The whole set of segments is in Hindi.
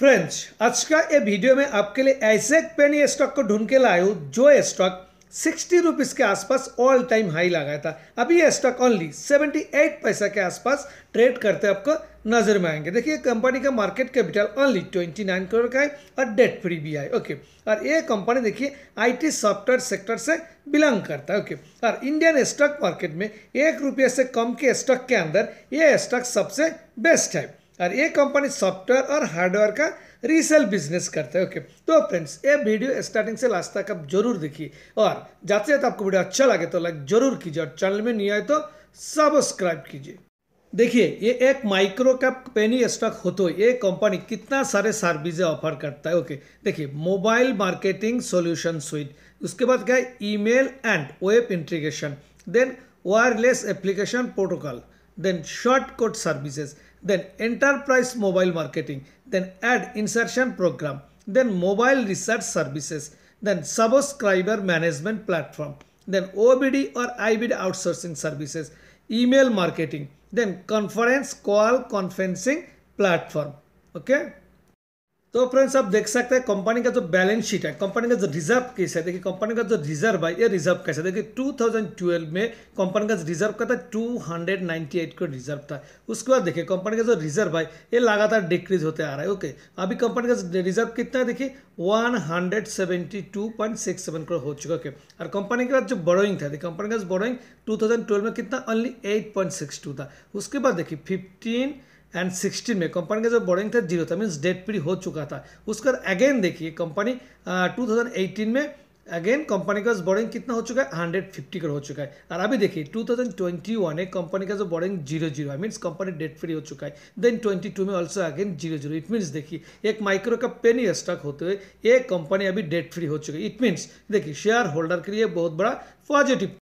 फ्रेंड्स आज का ये वीडियो में आपके लिए ऐसे एक पेन स्टॉक को ढूंढ के लाए हूँ जो स्टॉक सिक्सटी रुपीज़ के आसपास ऑल टाइम हाई लगाया था अभी ये स्टॉक ओनली सेवेंटी एट पैसा के आसपास ट्रेड करते आपको नज़र में आएंगे देखिए कंपनी का market capital only twenty nine crore का है और डेट फ्री भी है ओके और ये कंपनी देखिए आईटी सॉफ्टवेयर सेक्टर से बिलोंग करता है ओके और इंडियन स्टॉक मार्केट में एक रुपये से कम के स्टॉक के अंदर ये स्टॉक सबसे बेस्ट है और ये कंपनी सॉफ्टवेयर और हार्डवेयर का रीसेल बिजनेस करते हैं ओके तो फ्रेंड्स ये वीडियो स्टार्टिंग से लास्ट तक आप जरूर देखिए और जाते जाते आपको वीडियो अच्छा लगे तो लाइक जरूर कीजिए और चैनल में नहीं आए तो सब्सक्राइब कीजिए देखिए ये एक माइक्रो कैप पेनी स्टॉक हो तो ये कंपनी कितना सारे सर्विसेज ऑफर करता है ओके देखिए मोबाइल मार्केटिंग सोल्यूशन स्वीट उसके बाद क्या है email and web integration then wireless application protocol then short code services, then enterprise mobile marketing, then ad insertion program, then mobile research services, then subscriber management platform, then OBD or IBD outsourcing services, email marketing, then conference call conferencing platform. Okay. तो फ्रेंड्स आप देख सकते हैं कंपनी का जो बैलेंस शीट है कंपनी का जो रिजर्व केस है देखिए कंपनी का जो रिजर्व है ये रिजर्व कैसे देखिए 2012 में कंपनी का रिजर्व का था 298 का रिजर्व था उसके बाद देखिए कंपनी का जो रिजर्व है ये लगातार डिक्रीज होते आ रहा है ओके अभी कंपनी का रिजर्व कितना है देखिए सेवन करोड़ हो चुका है और कंपनी के बाद जो बोरोइंग था कंपनी का बोरोइंग ट्वेल्व में कितना ओनली टू था उसके बाद देखिए फिफ्टीन एंड 16 में कंपनी का जो बोरिंग था जीरो था मीन्स डेट फ्री हो चुका था उसका अगेन देखिए कंपनी टू में अगेन कंपनी का बोरिंग कितना हो चुका है हंड्रेड फिफ्टी करोड़ हो चुका है और अभी देखिए 2021 में कंपनी का जो बोरिंग जीरो जीरो है मीन्स कंपनी डेट फ्री हो चुका है देन 22 में also again zero zero it means देखिए एक माइक्रो का पेनी स्टॉक होते हुए ये कंपनी अभी डेट फ्री हो चुकी है इट मीन्स देखिए शेयर होल्डर के लिए बहुत बड़ा पॉजिटिव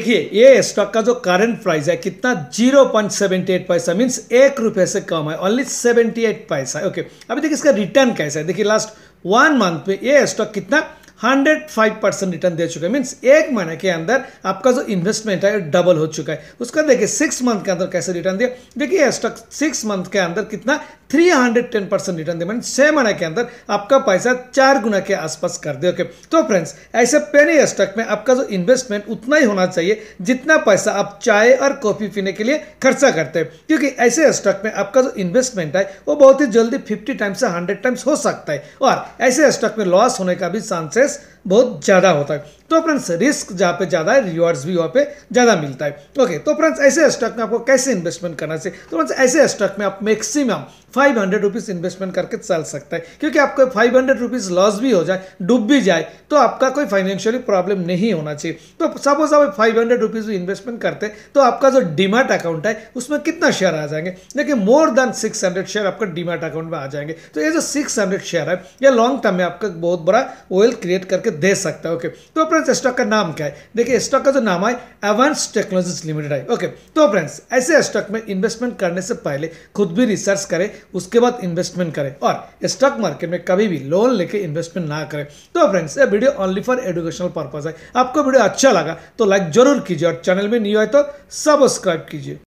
देखिए ये स्टॉक का जो करंट प्राइस है कितना जीरो पॉइंट सेवेंटी एट पैसा मीन्स एक रुपये से कम है ओनली सेवेंटी एट पैसा ओके अभी देखिए इसका रिटर्न कैसा है देखिए लास्ट वन मंथ में ये स्टॉक कितना हंड्रेड फाइव परसेंट रिटर्न दे चुका है मीन्स एक महीने के अंदर आपका जो इन्वेस्टमेंट है डबल हो चुका है उसका देखिए सिक्स मंथ के अंदर कैसे रिटर्न दिया देखिए स्टॉक सिक्स मंथ के अंदर कितना three hundred ten percent return दिया मैंने छः महीने के अंदर आपका पैसा चार गुना के आसपास कर दिया ओके तो फ्रेंड्स ऐसे पेनी स्टॉक में आपका जो इन्वेस्टमेंट उतना ही होना चाहिए जितना पैसा आप चाय और कॉफ़ी पीने के लिए खर्चा करते हैं क्योंकि ऐसे स्टॉक में आपका जो इन्वेस्टमेंट है वो बहुत ही जल्दी फिफ्टी टाइम्स से हंड्रेड टाइम्स हो सकता है और ऐसे स्टॉक में लॉस होने का भी चांसेस Yes. बहुत ज़्यादा होता है तो फ्रेंड्स रिस्क जहाँ पे ज़्यादा है रिवॉर्ड्स भी वहाँ पे ज़्यादा मिलता है ओके तो फ्रेंड्स ऐसे स्टॉक में आपको कैसे इन्वेस्टमेंट करना चाहिए तो फ्रेंड्स ऐसे स्टॉक में आप maximum five hundred rupees investment करके चल सकता है क्योंकि आपको फाइव हंड्रेड रुपीज़ लॉस भी हो जाए डूब भी जाए तो आपका कोई फाइनेंशियली प्रॉब्लम नहीं होना चाहिए तो सपोज आप फाइव हंड्रेड रुपीज़ इन्वेस्टमेंट करते तो आपका जो डिमार्ट अकाउंट है उसमें कितना शेयर आ जाएंगे लेकिन more than six hundred share आपका डिमार्ट अकाउंट में आ जाएंगे तो ये जो सिक्स हंड्रेड शेयर है ये लॉन्ग टर्म में आपका बहुत बड़ा वेल्थ क्रिएट करके दे सकता है ओके तो फ्रेंड्स स्टॉक का नाम क्या है देखिए स्टॉक का जो नाम है एवंस टेक्नोलॉजीज लिमिटेड है ओके तो फ्रेंड्स ऐसे स्टॉक में इन्वेस्टमेंट करने से पहले खुद भी रिसर्च करें उसके बाद इन्वेस्टमेंट करें और स्टॉक मार्केट में कभी भी लोन लेके इन्वेस्टमेंट ना करें तो फ्रेंड्स ये video only for educational purpose है आपको वीडियो अच्छा लगा तो लाइक जरूर कीजिए और चैनल में न्यू है तो सब्सक्राइब कीजिए